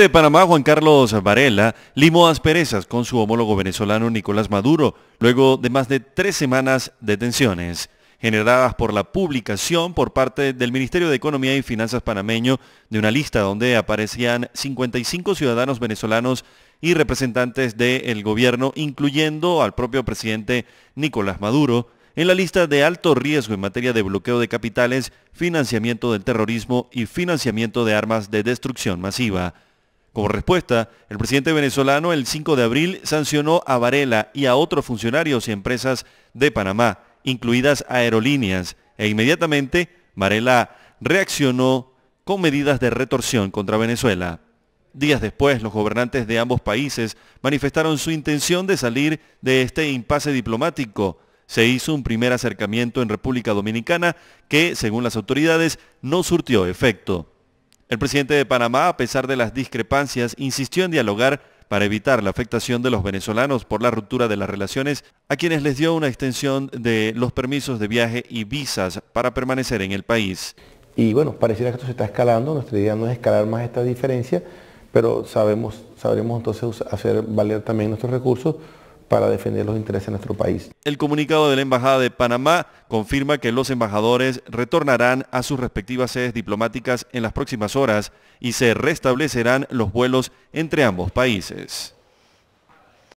de Panamá, Juan Carlos Varela, limó asperezas con su homólogo venezolano Nicolás Maduro, luego de más de tres semanas de tensiones generadas por la publicación por parte del Ministerio de Economía y Finanzas panameño de una lista donde aparecían 55 ciudadanos venezolanos y representantes del gobierno, incluyendo al propio presidente Nicolás Maduro, en la lista de alto riesgo en materia de bloqueo de capitales, financiamiento del terrorismo y financiamiento de armas de destrucción masiva. Como respuesta, el presidente venezolano el 5 de abril sancionó a Varela y a otros funcionarios y empresas de Panamá, incluidas aerolíneas, e inmediatamente Varela reaccionó con medidas de retorsión contra Venezuela. Días después, los gobernantes de ambos países manifestaron su intención de salir de este impasse diplomático. Se hizo un primer acercamiento en República Dominicana que, según las autoridades, no surtió efecto. El presidente de Panamá, a pesar de las discrepancias, insistió en dialogar para evitar la afectación de los venezolanos por la ruptura de las relaciones, a quienes les dio una extensión de los permisos de viaje y visas para permanecer en el país. Y bueno, pareciera que esto se está escalando, nuestra idea no es escalar más esta diferencia, pero sabemos, sabremos entonces hacer valer también nuestros recursos para defender los intereses de nuestro país. El comunicado de la Embajada de Panamá confirma que los embajadores retornarán a sus respectivas sedes diplomáticas en las próximas horas y se restablecerán los vuelos entre ambos países.